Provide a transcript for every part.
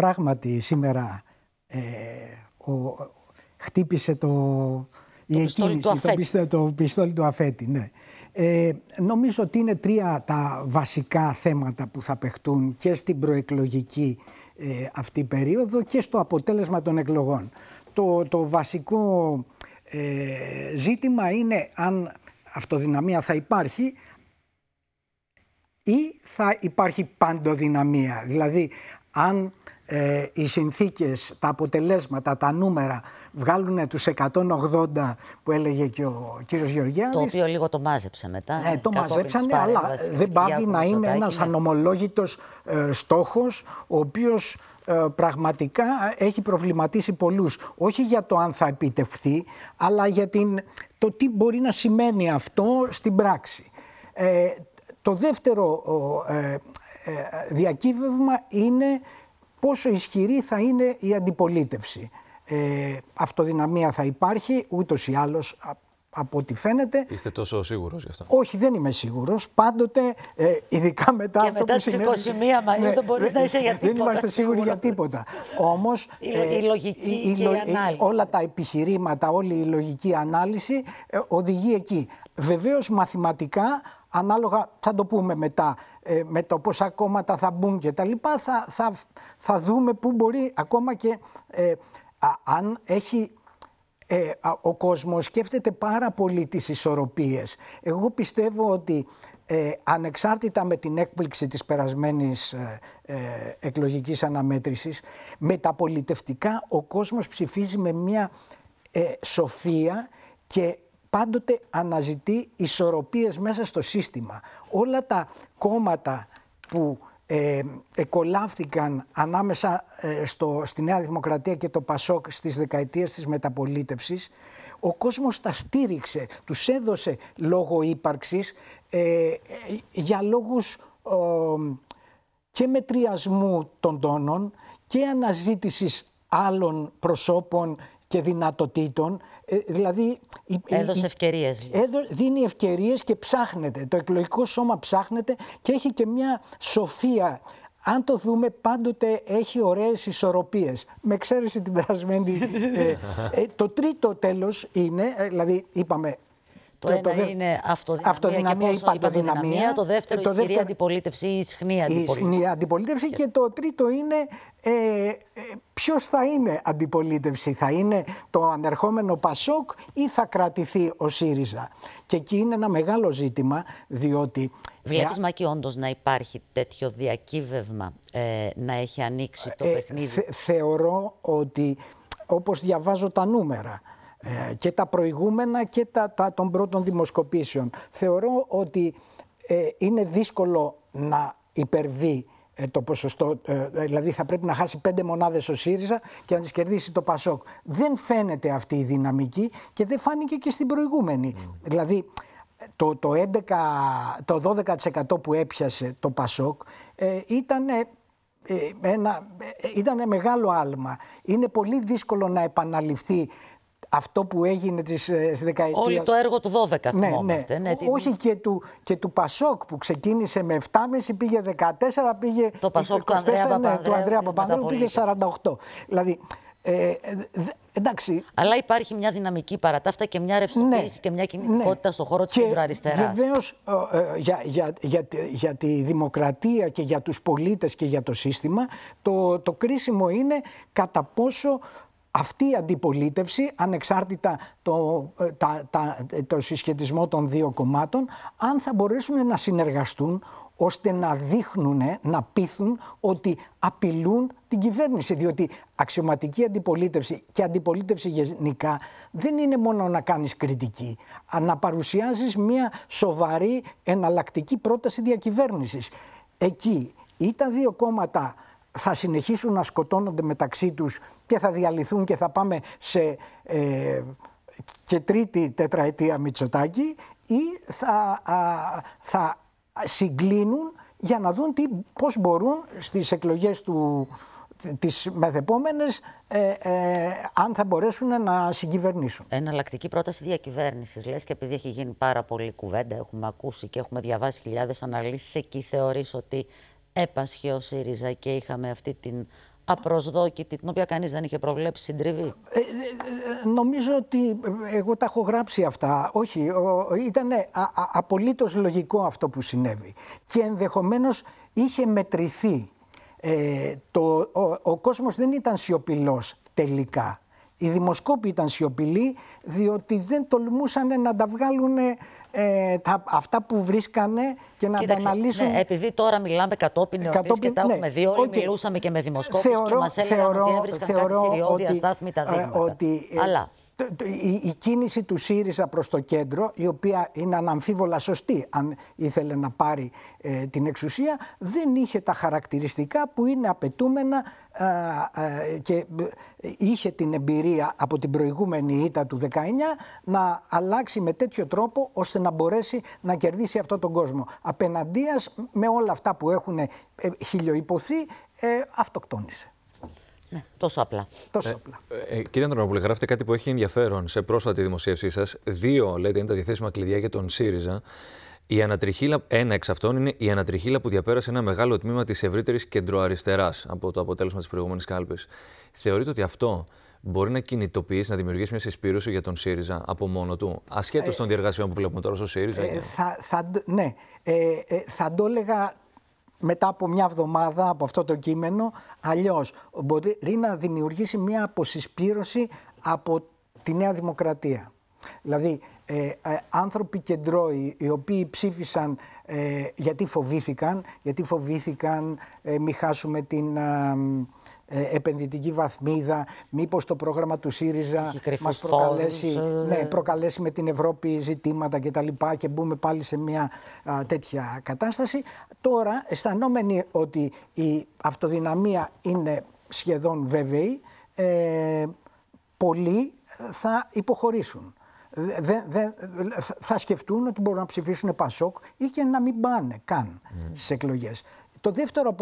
πράγματι σήμερα ε, ο, χτύπησε το, η το, πιστόλι, το πιστόλι του Αφέτη. Ναι. Ε, νομίζω ότι είναι τρία τα βασικά θέματα που θα παιχτούν και στην προεκλογική ε, αυτή περίοδο και στο αποτέλεσμα των εκλογών. Το, το βασικό ε, ζήτημα είναι αν αυτοδυναμία θα υπάρχει ή θα υπάρχει παντοδυναμία. Δηλαδή αν ε, οι συνθήκες, τα αποτελέσματα, τα νούμερα βγάλουν τους 180 που έλεγε και ο κύριος Γεωργιάδης. Το οποίο λίγο το μάζεψε μετά. Ε, το ε, μάζεψανε, αλλά δεν πάβει να είναι ένας ναι. ανομολόγητος ε, στόχος, ο οποίος ε, πραγματικά έχει προβληματίσει πολλούς. Όχι για το αν θα επιτευχθεί, αλλά για την, το τι μπορεί να σημαίνει αυτό στην πράξη. Ε, το δεύτερο ε, διακύβευμα είναι πόσο ισχυρή θα είναι η αντιπολίτευση. Ε, αυτοδυναμία θα υπάρχει, ούτως ή άλλως από ό,τι φαίνεται. Είστε τόσο σίγουρος γι' αυτό. Όχι, δεν είμαι σίγουρος. Πάντοτε, ε, ειδικά μετά. Και μετά τι 21 Μαου δεν μπορείς να ε, είσαι για τίποτα. Δεν είμαστε σίγουροι για τίποτα. Όμως. Η, ε, η, λογική η, και η, ε, ανάλυση. Όλα τα επιχειρήματα, όλη η λογική ανάλυση οδηγεί εκεί. Βεβαίως μαθηματικά, ανάλογα θα το πούμε μετά, με το πόσα κόμματα θα μπουν και τα λοιπά, θα, θα, θα δούμε πού μπορεί ακόμα και. αν έχει ε, ο κόσμος σκέφτεται πάρα πολύ τις ισορροπίες. Εγώ πιστεύω ότι ε, ανεξάρτητα με την έκπληξη της περασμένης ε, ε εκλογικής αναμέτρησης, με τα πολιτευτικά ο κόσμος ψηφίζει με μια ε, σοφία και πάντοτε αναζητεί ισορροπίες μέσα στο σύστημα. Όλα τα κόμματα που ε, εκολάφθηκαν ανάμεσα ε, στο, στη Νέα Δημοκρατία και το Πασόκ στις δεκαετίες της μεταπολίτευσης, ο κόσμος τα στήριξε, τους έδωσε λόγο ύπαρξης ε, για λόγους και μετριασμού των τόνων και αναζήτησης άλλων προσώπων και δυνατοτήτων ε, δηλαδή, Έδωσε ευκαιρίες. Λοιπόν. δίνει ευκαιρίες και ψάχνεται. Το εκλογικό σώμα ψάχνεται και έχει και μια σοφία αν το δούμε, πάντοτε έχει ωραίες ισορροπίες. Με εξαίρεση την περασμένη. ε, ε το τρίτο τέλος είναι, ε, δηλαδή είπαμε το, το ένα είναι αυτοδυναμία, και πόσο Το δεύτερο, ε, το αντιπολίτευση ή η ισχνή αντιπολίτευση. ισχνη αντιπολιτευση αντιπολιτευση και το τρίτο είναι ε, ε, ποιος θα είναι αντιπολίτευση. Θα είναι το ανερχόμενο Πασόκ ή θα κρατηθεί ο ΣΥΡΙΖΑ. Και εκεί είναι ένα μεγάλο ζήτημα διότι... Ε, Βλέπεις Μακή όντως να υπάρχει τέτοιο διακύβευμα ε, να έχει ανοίξει το παιχνίδι. θεωρώ ότι όπως διαβάζω τα νούμερα ε, και τα προηγούμενα και τα, τα των πρώτων δημοσκοπήσεων. Θεωρώ ότι ε, είναι δύσκολο να υπερβεί ε, το ποσοστό, δηλαδή θα πρέπει να χάσει πέντε μονάδες ο ΣΥΡΙΖΑ και να τις κερδίσει το ΠΑΣΟΚ. Δεν φαίνεται αυτή η δυναμική και δεν φάνηκε και στην προηγούμενη. Δηλαδή το, το, 11, το 12% που έπιασε το ΠΑΣΟΚ ε, ήταν ένα, μεγάλο άλμα. Είναι πολύ δύσκολο να επαναληφθεί αυτό που έγινε τις, ε, στις δεκαετίες... Όλοι το έργο του 12 ναι, ναι. θυμόμαστε. Ναι, ναι. ναι Όχι και του, και του Πασόκ που ξεκίνησε με 7,5, πήγε 14, πήγε... Το Πασόκ 24, του Ανδρέα ναι, του Ανδρέα Παπανδρέου πήγε 48. Δηλαδή, ε, εντάξει. Αλλά υπάρχει μια δυναμική παρατάφτα και μια ρευστοποίηση ναι, και μια ναι. κινητικότητα ναι. στον χώρο της κεντροαριστεράς. Βεβαίως ε, ε, για, για, για, για, τη δημοκρατία και για τους πολίτες και για το σύστημα, το, το κρίσιμο είναι κατά πόσο αυτή η αντιπολίτευση, ανεξάρτητα το, ε, τα, ε, το συσχετισμό των δύο κομμάτων, αν θα μπορέσουν να συνεργαστούν ώστε να δείχνουν, να πείθουν ότι απειλούν την κυβέρνηση. Διότι αξιωματική αντιπολίτευση και αντιπολίτευση γενικά δεν είναι μόνο να κάνεις κριτική, αλλά να παρουσιάζεις μια σοβαρή εναλλακτική πρόταση διακυβέρνησης. Εκεί ή τα δύο κόμματα θα συνεχίσουν να σκοτώνονται μεταξύ τους και θα διαλυθούν και θα πάμε σε ε, και τρίτη τετραετία Μητσοτάκη ή θα, θα συγκλίνουν για να δουν τι, πώς μπορούν στις εκλογές του, τις μεθεπόμενες ε, ε, αν θα μπορέσουν να συγκυβερνήσουν. Εναλλακτική πρόταση διακυβέρνησης, λες, και επειδή έχει γίνει πάρα πολύ κουβέντα, έχουμε ακούσει και έχουμε διαβάσει χιλιάδες αναλύσεις, εκεί θεωρείς ότι έπασχε ο ΣΥΡΙΖΑ και είχαμε αυτή την απροσδόκητη, την οποία κανείς δεν είχε προβλέψει συντριβή. Ε, ε, ε, νομίζω ότι εγώ τα έχω γράψει αυτά. Όχι, ήταν απολύτως λογικό αυτό που συνέβη. Και ενδεχομένως είχε μετρηθεί. το, ο, ο κόσμος δεν ήταν σιωπηλός τελικά. Οι δημοσκόποι ήταν σιωπηλοί διότι δεν τολμούσαν να τα βγάλουν ε, τα, αυτά που βρίσκανε και να Κοίταξε, τα αναλύσουν. Ναι, επειδή τώρα μιλάμε κατόπιν εορτής κατόπιν, και τα ναι, έχουμε δει όλοι, μιλούσαμε και με δημοσκόπους θεωρώ, και μας έλεγαν ότι έβρισκαν θεωρώ κάτι θηριώδη τα ε, δείγματα. ότι, ε, Αλλά η, κίνηση του ΣΥΡΙΖΑ προς το κέντρο, η οποία είναι αναμφίβολα σωστή αν ήθελε να πάρει ε, την εξουσία, δεν είχε τα χαρακτηριστικά που είναι απαιτούμενα και ε, είχε την εμπειρία από την προηγούμενη ήττα του 19 να αλλάξει με τέτοιο τρόπο ώστε να μπορέσει να κερδίσει αυτόν τον κόσμο. Απέναντίας με όλα αυτά που έχουν ε, χιλιοϊπωθεί, αυτοκτόνησε. Ναι. Τόσο απλά. Τόσο ε, απλά. Ε, κύριε Ανδρονόπουλε, γράφετε κάτι που έχει ενδιαφέρον σε πρόσφατη δημοσίευσή σας. Δύο, λέτε, είναι τα διαθέσιμα κλειδιά για τον ΣΥΡΙΖΑ. Η ανατριχύλα, ένα εξ αυτών είναι η ανατριχύλα που διαπέρασε ένα μεγάλο τμήμα της ευρύτερης κεντροαριστεράς από το αποτέλεσμα της προηγούμενης κάλπης. Θεωρείτε ότι αυτό μπορεί να κινητοποιήσει, να δημιουργήσει μια συσπήρωση για τον ΣΥΡΙΖΑ από μόνο του, ασχέτως ε, των διεργασιών που βλέπουμε τώρα στο ΣΥΡΙΖΑ. Ε, θα, θα, ναι, ε, θα το έλεγα μετά από μια εβδομάδα από αυτό το κείμενο, αλλιώς μπορεί να δημιουργήσει μια αποσυσπήρωση από τη Νέα Δημοκρατία. Δηλαδή, ε, ε άνθρωποι κεντρώοι οι οποίοι ψήφισαν ε, γιατί φοβήθηκαν, γιατί φοβήθηκαν ε, μη χάσουμε την ε, ε, επενδυτική βαθμίδα, μήπως το πρόγραμμα του ΣΥΡΙΖΑ μας προκαλέσει, ε. ναι, προκαλέσει με την Ευρώπη ζητήματα και τα λοιπά και μπούμε πάλι σε μια τέτοια κατάσταση. Τώρα αισθανόμενοι ότι η αυτοδυναμία είναι σχεδόν βέβαιη, ε, πολλοί θα υποχωρήσουν. Δε, δε, θα σκεφτούν ότι μπορούν να ψηφίσουν Πασόκ ή και να μην πάνε καν mm. στι το δεύτερο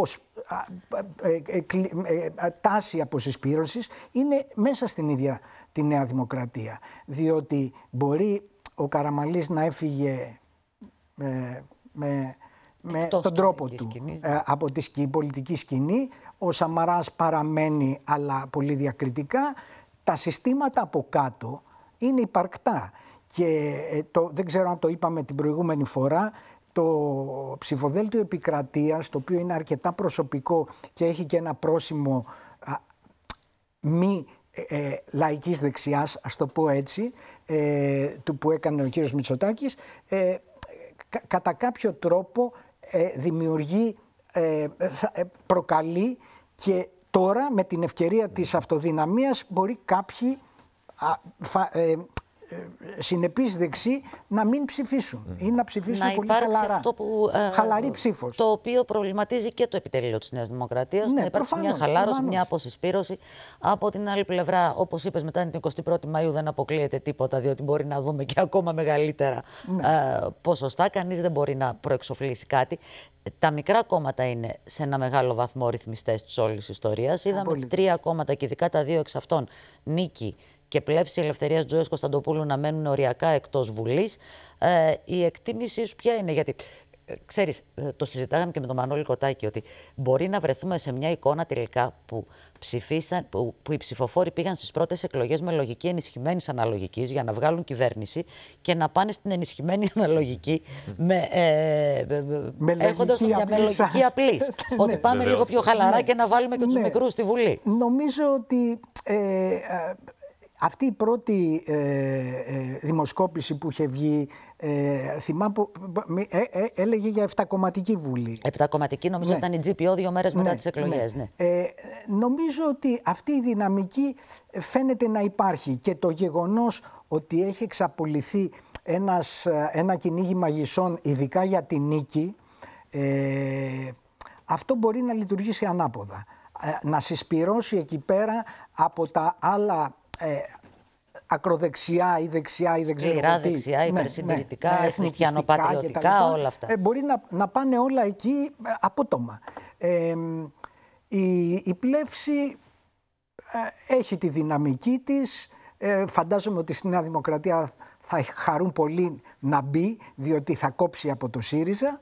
ε, ε, ε, τάση αποσυσπήρωσης είναι μέσα στην ίδια τη Νέα Δημοκρατία. Διότι μπορεί ο Καραμαλής να έφυγε με, με, με τον τρόπο του ναι. από τη πολιτική σκηνή. Ο Σαμαράς παραμένει αλλά πολύ διακριτικά. Τα συστήματα από κάτω είναι υπαρκτά. Και το, δεν ξέρω αν το είπαμε την προηγούμενη φορά, το ψηφοδέλτιο επικρατείας, το οποίο είναι αρκετά προσωπικό και έχει και ένα πρόσημο μη ε, ε, λαϊκής δεξιάς, ας το πω έτσι, ε, του που έκανε ο κύριος Μητσοτάκης, ε, κατά κάποιο τρόπο δημιουργεί, προκαλεί και τώρα με την ευκαιρία της αυτοδυναμίας μπορεί κάποιοι ε, συνεπείς δεξί να μην ψηφίσουν ή να ψηφίσουν να πολύ χαλαρά. Αυτό που, ε, Χαλαρή ψήφος. Το οποίο προβληματίζει και το επιτελείο της Νέας Δημοκρατίας. Ναι, να υπάρξει μια χαλάρωση, μια αποσυσπήρωση. Από την άλλη πλευρά, όπως είπες, μετά την 21η Μαΐου δεν αποκλείεται τίποτα, διότι μπορεί να δούμε και ακόμα μεγαλύτερα ναι. ε, ποσοστά. Κανείς δεν μπορεί να προεξοφλήσει κάτι. Τα μικρά κόμματα είναι σε ένα μεγάλο βαθμό ρυθμιστές της όλης ιστορίας. Είδαμε τρία κόμματα και ειδικά τα δύο εξ αυτών, Νίκη και πλεύση Ελευθερίας Τζόε Κωνσταντοπούλου να μένουν οριακά εκτός Βουλής. Ε, η εκτίμησή σου ποια είναι, γιατί ε, ξέρεις, ε, το συζητάγαμε και με τον Μανώλη Κοτάκη, ότι μπορεί να βρεθούμε σε μια εικόνα τελικά που, ψηφίσαν, που, που οι ψηφοφόροι πήγαν στις πρώτες εκλογές με λογική ενισχυμένης αναλογικής για να βγάλουν κυβέρνηση και να πάνε στην ενισχυμένη αναλογική με, ε, ε έχοντας μια απλή μελογική απλής. Ναι. ότι πάμε λίγο πιο χαλαρά ναι. και να βάλουμε και τους ναι. μικρούς στη Βουλή. Νομίζω ότι. Ε, αυτή η πρώτη ε, ε, δημοσκόπηση που είχε βγει, ε, θυμάμαι που έλεγε για εφτακομματική βουλή. Εφτακομματική νομίζω ναι. ήταν η GPO δύο μέρες μετά ναι, τις εκλογές. Ναι. ναι. νομίζω ότι αυτή η δυναμική φαίνεται να υπάρχει και το γεγονός ότι έχει εξαπολυθεί ένας, ένα κυνήγι μαγισσών, ειδικά για τη νίκη, αυτό μπορεί να λειτουργήσει ανάποδα. Να συσπυρώσει εκεί πέρα από τα άλλα ε, ακροδεξιά ή δεξιά ή δεν ξέρω Σκληρά δεξιά, ναι, υπερσυντηρητικά, ναι, ναι όλα αυτά. Ε, μπορεί να, πάνε όλα εκεί ε, απότομα. Ε, η, η πλεύση έχει τη δυναμική της. Ε, φαντάζομαι ότι στη Νέα Δημοκρατία θα χαρούν πολύ να μπει, διότι θα κόψει από το ΣΥΡΙΖΑ.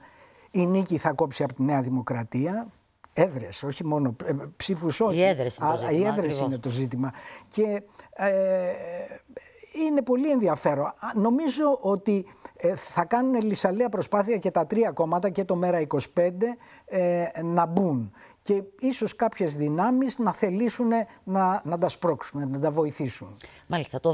Η νίκη θα κόψει από τη Νέα Δημοκρατία, Έδρε, όχι μόνο. Ε, Ψήφους όχι. Οι έδρε είναι, το ζήτημα. Και ε, είναι πολύ ενδιαφέρον. Νομίζω ότι ε, θα κάνουν λησαλέα προσπάθεια και τα τρία κόμματα και το ΜΕΡΑ25 ε, να μπουν και ίσως κάποιες δυνάμεις να θελήσουν να, να τα σπρώξουν, να τα βοηθήσουν. Μάλιστα, το